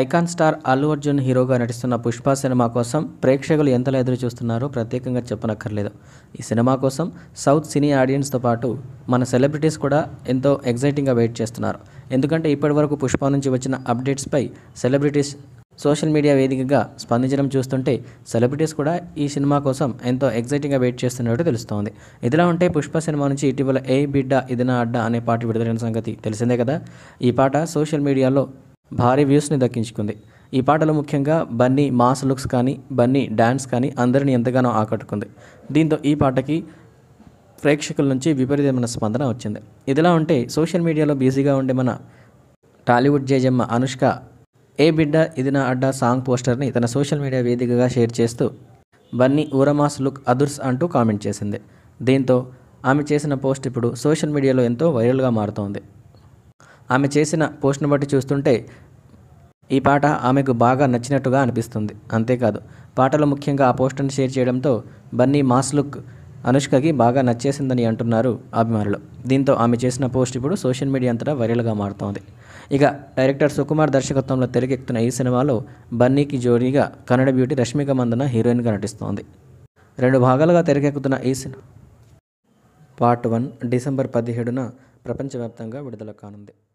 icon star Allu Arjun హీరోగా నటిస్తున్న Pushpa cinema కోసం ప్రేక్షకులు ఎంతలా ఎదురు చూస్తున్నారో ప్రత్యేకంగా చెప్పనక్కర్లేదు ఈ సినిమా కోసం సౌత్ సినీ ఆడియన్స్తో పాటు మన సెలబ్రిటీస్ కూడా ఎంతో ఎగ్జైటింగ్గా వెయిట్ చేస్తున్నారు ఎందుకంటే ఇప్పటివరకు పుష్ప నుంచి వచ్చిన అప్డేట్స్పై సెలబ్రిటీస్ సోషల్ మీడియా వేదికగా స్పందించడం చూస్తుంటే సెలబ్రిటీస్ కూడా ఈ సినిమా కోసం ఎంతో ఎగ్జైటింగ్గా వెయిట్ చేస్తున్నట్టు తెలుస్తోంది ఇదిలా ఉంటే పుష్ప సినిమా నుంచి ఇటీవల ఏ బిడ్డ ఇదినా అడ్డ అనే పాట విడుదలైన సంగతి తెలిసిందే కదా ఈ పాట సోషల్ మీడియాలో భారీ వ్యూస్ని దక్కించుకుంది ఈ పాటలో ముఖ్యంగా బన్నీ మాస్ లుక్స్ కానీ బన్నీ డ్యాన్స్ కానీ అందరిని ఎంతగానో ఆకట్టుకుంది దీంతో ఈ పాటకి ప్రేక్షకుల నుంచి విపరీతమైన స్పందన వచ్చింది ఇదిలా ఉంటే సోషల్ మీడియాలో బిజీగా ఉండే మన టాలీవుడ్ జేజమ్మ అనుష్క ఏ బిడ్డ ఇది నా అడ్డా సాంగ్ పోస్టర్ని తన సోషల్ మీడియా వేదికగా షేర్ చేస్తూ బన్నీ ఊరమాస్ లుక్ అదుర్స్ అంటూ కామెంట్ చేసింది దీంతో ఆమె చేసిన పోస్ట్ ఇప్పుడు సోషల్ మీడియాలో ఎంతో వైరల్గా మారుతోంది ఆమె చేసిన పోస్ట్ను బట్టి చూస్తుంటే ఈ పాట ఆమెకు బాగా నచ్చినట్టుగా అనిపిస్తుంది అంతేకాదు పాటలో ముఖ్యంగా ఆ పోస్టును షేర్ చేయడంతో బన్నీ మాస్ లుక్ అనుష్కకి బాగా నచ్చేసిందని అంటున్నారు అభిమానులు దీంతో ఆమె చేసిన పోస్ట్ ఇప్పుడు సోషల్ మీడియా అంతటా వైరల్గా మారుతోంది ఇక డైరెక్టర్ సుకుమార్ దర్శకత్వంలో తెరకెక్కుతున్న ఈ సినిమాలో బన్నీకి జోడీగా కన్నడ బ్యూటీ రష్మిక మందన హీరోయిన్గా నటిస్తోంది రెండు భాగాలుగా తెరకెక్కుతున్న ఈ సినిమా పార్ట్ వన్ డిసెంబర్ పదిహేడున ప్రపంచవ్యాప్తంగా విడుదల కానుంది